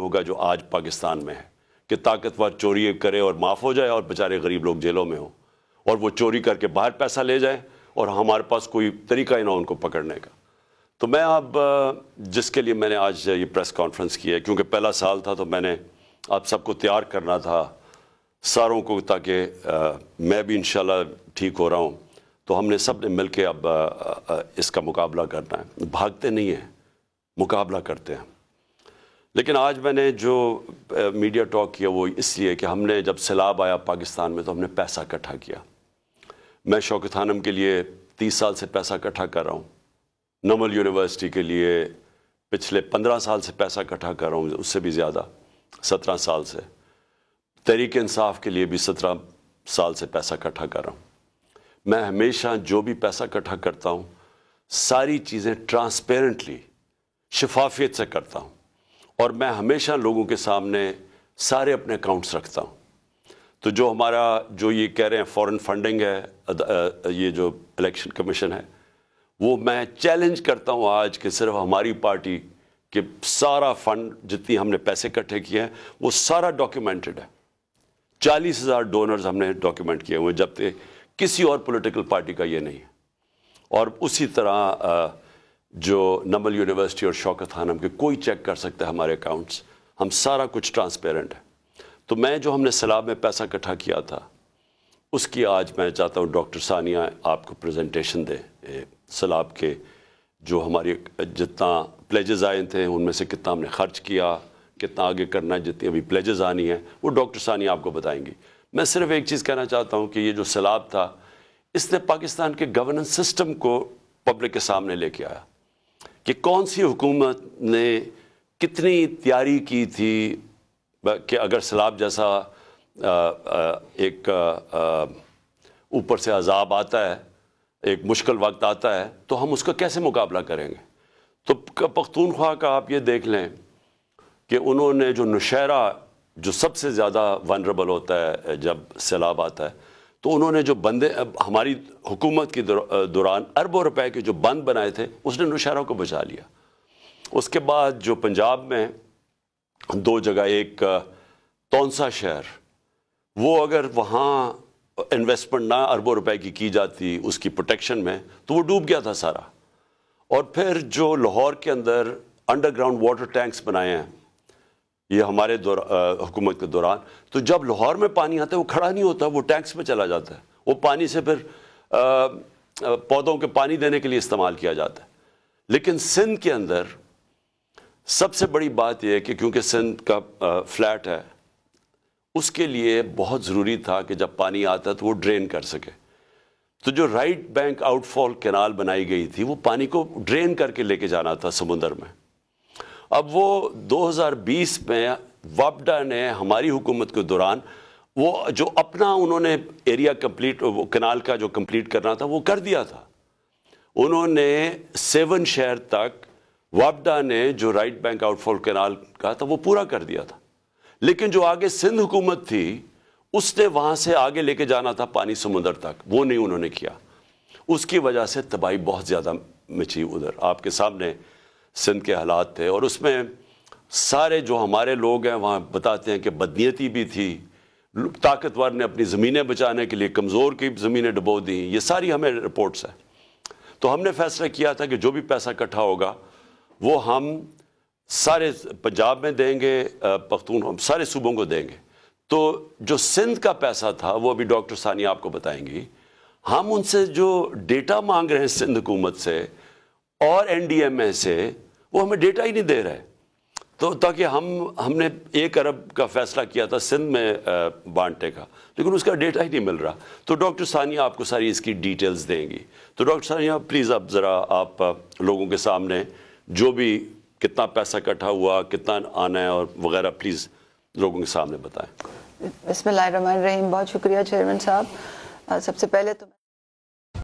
होगा जो आज पाकिस्तान में है कि ताकतवर चोरी करे और माफ़ हो जाए और बेचारे गरीब लोग जेलों में हो और वो चोरी करके बाहर पैसा ले जाए और हमारे पास कोई तरीका ही ना उनको पकड़ने का तो मैं अब जिसके लिए मैंने आज ये प्रेस कॉन्फ्रेंस की है क्योंकि पहला साल था तो मैंने आप सबको तैयार करना था सारों को ताकि मैं भी इन ठीक हो रहा हूँ तो हमने सब ने मिल के अब आ, आ, इसका मुकाबला करना है भागते नहीं हैं मुकाबला करते हैं लेकिन आज मैंने जो मीडिया टॉक किया वो इसलिए कि हमने जब सैलाब आया पाकिस्तान में तो हमने पैसा इकट्ठा किया मैं शौकत थानम के लिए तीस साल से पैसा इकट्ठा कर रहा हूँ नमल यूनिवर्सिटी के लिए पिछले पंद्रह साल से पैसा इकट्ठा कर रहा हूँ उससे भी ज़्यादा सत्रह साल से तहरीक इंसाफ के लिए भी सत्रह साल से पैसा इकट्ठा कर रहा हूँ मैं हमेशा जो भी पैसा इकट्ठा करता हूँ सारी चीज़ें ट्रांसपेरेंटली शफाफियत से करता हूँ और मैं हमेशा लोगों के सामने सारे अपने अकाउंट्स रखता हूँ तो जो हमारा जो ये कह रहे हैं फॉरेन फंडिंग है ये जो इलेक्शन कमीशन है वो मैं चैलेंज करता हूँ आज कि सिर्फ हमारी पार्टी के सारा फंड जितनी हमने पैसे इकट्ठे किए हैं वो सारा डॉक्यूमेंटेड है चालीस हज़ार डोनर्स हमने डॉक्यूमेंट किए हुए जब तक किसी और पॉलिटिकल पार्टी का ये नहीं है और उसी तरह आ, जो नमल यूनिवर्सिटी और शौकत खान के कोई चेक कर सकता है हमारे अकाउंट्स हम सारा कुछ ट्रांसपेरेंट है तो मैं जो हमने सैलाब में पैसा इकट्ठा किया था उसकी आज मैं चाहता हूँ डॉक्टर सानिया आपको प्रेजेंटेशन दें सैलाब के जो हमारी जितना प्लेजेज आए थे उनमें से कितना हमने खर्च किया कितना आगे करना है जितनी अभी प्लेजेस आनी है वो डॉक्टर सानिया आपको बताएंगी मैं सिर्फ एक चीज़ कहना चाहता हूँ कि ये जो सैलाब था इसने पाकिस्तान के गवर्नेंस सिस्टम को पब्लिक के सामने लेके आया कि कौन सी हुकूमत ने कितनी तैयारी की थी कि अगर सैलाब जैसा आ, आ, एक ऊपर से अजाब आता है एक मुश्किल वक्त आता है तो हम उसका कैसे मुकाबला करेंगे तो पख्तूनख्वा का आप ये देख लें कि उन्होंने जो नशहरा जो सबसे ज़्यादा वनरेबल होता है जब सैलाब आता है तो उन्होंने जो बंदे हमारी हुकूमत के दौरान अरबों रुपए के जो बंद बनाए थे उसने नौशहरा को बचा लिया उसके बाद जो पंजाब में दो जगह एक तोनसा शहर वो अगर वहाँ इन्वेस्टमेंट ना अरबों रुपए की की जाती उसकी प्रोटेक्शन में तो वो डूब गया था सारा और फिर जो लाहौर के अंदर अंडरग्राउंड वाटर टैंक्स बनाए हैं ये हमारे हुकूमत के दौरान तो जब लाहौर में पानी आता है वो खड़ा नहीं होता वो टैंक्स में चला जाता है वो पानी से फिर पौधों के पानी देने के लिए इस्तेमाल किया जाता है लेकिन सिंध के अंदर सबसे बड़ी बात यह है कि क्योंकि सिंध का फ्लैट है उसके लिए बहुत ज़रूरी था कि जब पानी आता तो वो ड्रेन कर सके तो जो राइट बैंक आउटफॉल कैनाल बनाई गई थी वो पानी को ड्रेन करके लेके जाना था समुंदर में अब वो 2020 में वापडा ने हमारी हुकूमत के दौरान वो जो अपना उन्होंने एरिया कंप्लीट वो कनाल का जो कंप्लीट करना था वो कर दिया था उन्होंने सेवन शहर तक वापडा ने जो राइट बैंक आउटफॉल कनाल का था वो पूरा कर दिया था लेकिन जो आगे सिंध हुकूमत थी उसने वहाँ से आगे लेके जाना था पानी समुंदर तक वो नहीं उन्होंने किया उसकी वजह से तबाही बहुत ज़्यादा मची उधर आपके सामने सिंध के हालात थे और उसमें सारे जो हमारे लोग हैं वहाँ बताते हैं कि बदनीति भी थी ताकतवर ने अपनी ज़मीनें बचाने के लिए कमज़ोर की ज़मीनें डुबो दी ये सारी हमें रिपोर्ट्स हैं तो हमने फैसला किया था कि जो भी पैसा इकट्ठा होगा वो हम सारे पंजाब में देंगे पख्तून हम सारे सूबों को देंगे तो जो सिंध का पैसा था वो अभी डॉक्टर सानिया आपको बताएंगी हम उनसे जो डेटा मांग रहे हैं सिंध हुकूमत से और एनडीएमए से वो हमें डेटा ही नहीं दे रहा है तो ताकि हम हमने एक अरब का फैसला किया था सिंध में बांटने का लेकिन उसका डेटा ही नहीं मिल रहा तो डॉक्टर सानिया आपको सारी इसकी डिटेल्स देंगी तो डॉक्टर सानिया प्लीज़ आप ज़रा आप लोगों के सामने जो भी कितना पैसा इकट्ठा हुआ कितना आना है और वगैरह प्लीज़ लोगों के सामने बताएं रही बहुत शुक्रिया चेयरमैन साहब सबसे पहले तो